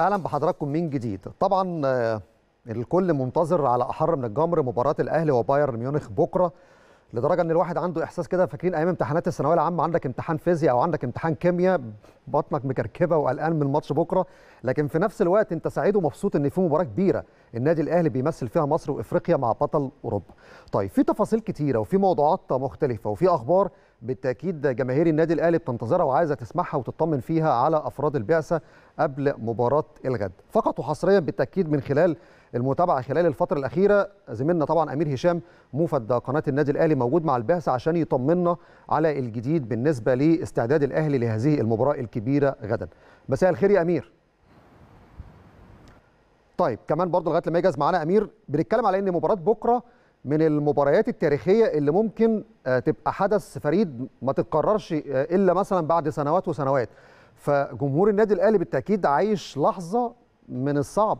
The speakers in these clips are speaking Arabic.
اهلا بحضراتكم من جديد طبعا آه، الكل منتظر على احر من الجمر مباراه الاهلي وبايرن ميونخ بكره لدرجه ان الواحد عنده احساس كده فاكرين ايام امتحانات الثانويه العامه عندك امتحان فيزياء او عندك امتحان كيمياء بطنك مكركبه وقلقان من الماتش بكره لكن في نفس الوقت انت سعيد ومبسوط ان في مباراه كبيره النادي الاهلي بيمثل فيها مصر وافريقيا مع بطل اوروبا طيب في تفاصيل كتيره وفي موضوعات مختلفه وفي اخبار بالتاكيد جماهير النادي الاهلي بتنتظرها وعايزه تسمعها وتطمن فيها على افراد البعثه قبل مباراه الغد فقط وحصريا بالتاكيد من خلال المتابعه خلال الفتره الاخيره زميلنا طبعا امير هشام موفد قناه النادي الاهلي موجود مع البعثه عشان يطمنا على الجديد بالنسبه لاستعداد الاهلي لهذه المباراه الكبيره غدا مساء الخير يا امير طيب كمان برضه لغايه لما يجهز معانا امير بنتكلم على ان مباراه بكره من المباريات التاريخيه اللي ممكن آه، تبقى حدث فريد ما تتكررش آه، الا مثلا بعد سنوات وسنوات فجمهور النادي الاهلي بالتاكيد عايش لحظه من الصعب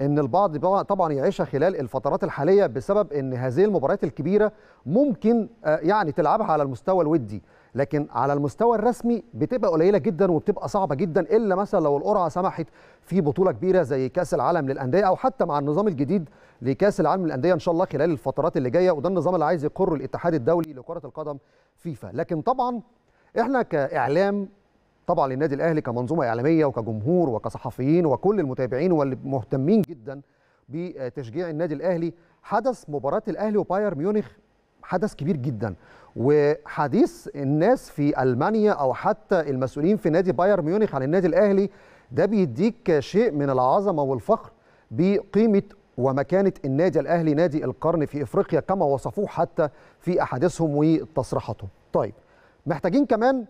ان البعض طبعا يعيشها خلال الفترات الحاليه بسبب ان هذه المباريات الكبيره ممكن آه، يعني تلعبها على المستوى الودي لكن على المستوى الرسمي بتبقى قليله جدا وبتبقى صعبه جدا الا مثلا لو القرعه سمحت في بطوله كبيره زي كاس العالم للانديه او حتى مع النظام الجديد لكاس العالم للانديه ان شاء الله خلال الفترات اللي جايه وده النظام اللي عايز يقره الاتحاد الدولي لكره القدم فيفا لكن طبعا احنا كاعلام طبعا للنادي الاهلي كمنظومه اعلاميه وكجمهور وكصحفيين وكل المتابعين والمهتمين جدا بتشجيع النادي الاهلي حدث مباراه الاهلي وبايرن ميونخ حدث كبير جدا وحديث الناس في المانيا او حتى المسؤولين في نادي بايرن ميونخ عن النادي الاهلي ده بيديك شيء من العظمه والفخر بقيمه ومكانه النادي الاهلي نادي القرن في افريقيا كما وصفوه حتى في احاديثهم وتصريحاتهم. طيب محتاجين كمان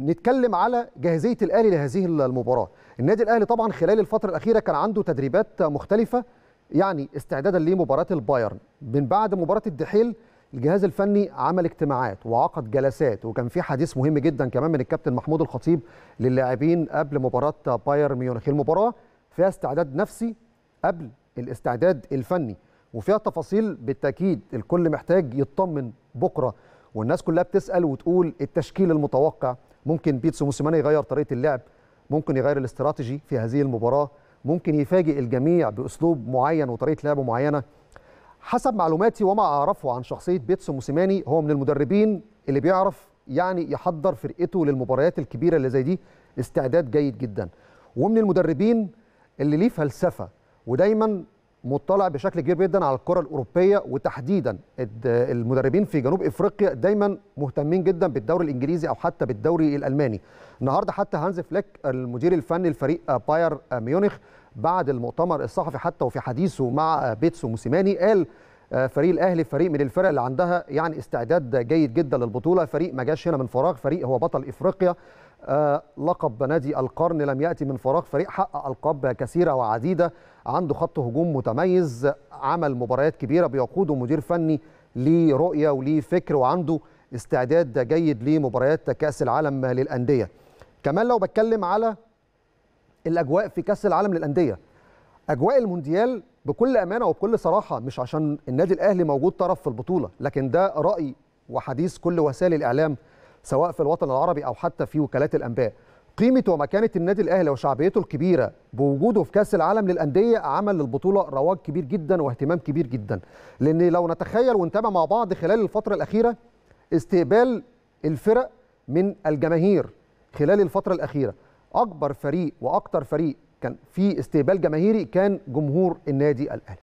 نتكلم على جاهزيه الاهلي لهذه المباراه النادي الاهلي طبعا خلال الفتره الاخيره كان عنده تدريبات مختلفه يعني استعدادا لمباراه البايرن من بعد مباراه الدحيل الجهاز الفني عمل اجتماعات وعقد جلسات وكان في حديث مهم جدا كمان من الكابتن محمود الخطيب للاعبين قبل مباراه بايرن ميونخ المباراه فيها استعداد نفسي قبل الاستعداد الفني وفيها تفاصيل بالتاكيد الكل محتاج يطمن بكره والناس كلها بتسال وتقول التشكيل المتوقع ممكن بيتسو موسيماني يغير طريقه اللعب ممكن يغير الاستراتيجي في هذه المباراه ممكن يفاجئ الجميع باسلوب معين وطريقه لعب معينه حسب معلوماتي وما اعرفه عن شخصيه بيتسو موسيماني هو من المدربين اللي بيعرف يعني يحضر فرقته للمباريات الكبيره اللي زي دي استعداد جيد جدا ومن المدربين اللي ليه فلسفه ودايما مطلع بشكل كبير جدا على الكره الاوروبيه وتحديدا المدربين في جنوب افريقيا دايما مهتمين جدا بالدوري الانجليزي او حتى بالدوري الالماني النهارده حتى هانز فليك المدير الفني لفريق باير ميونخ بعد المؤتمر الصحفي حتى وفي حديثه مع بيتسو موسيماني قال آه، فريق الاهلي فريق من الفرق اللي عندها يعني استعداد جيد جدا للبطوله فريق ما جاش هنا من فراغ فريق هو بطل افريقيا آه، لقب نادي القرن لم ياتي من فراغ فريق حقق القاب كثيره وعديده عنده خط هجوم متميز عمل مباريات كبيره بيقوده مدير فني ليه رؤيه وليه فكر وعنده استعداد جيد لمباريات كاس العالم للانديه كمان لو بتكلم على الاجواء في كاس العالم للانديه اجواء المونديال بكل امانه وبكل صراحه مش عشان النادي الاهلي موجود طرف في البطوله لكن ده راي وحديث كل وسائل الاعلام سواء في الوطن العربي او حتى في وكالات الانباء قيمة ومكانة النادي الأهلي وشعبيته الكبيرة بوجوده في كأس العالم للأندية عمل للبطولة رواج كبير جدا واهتمام كبير جدا لأن لو نتخيل ونتابع مع بعض خلال الفترة الأخيرة استقبال الفرق من الجماهير خلال الفترة الأخيرة أكبر فريق وأكتر فريق كان في استقبال جماهيري كان جمهور النادي الأهلي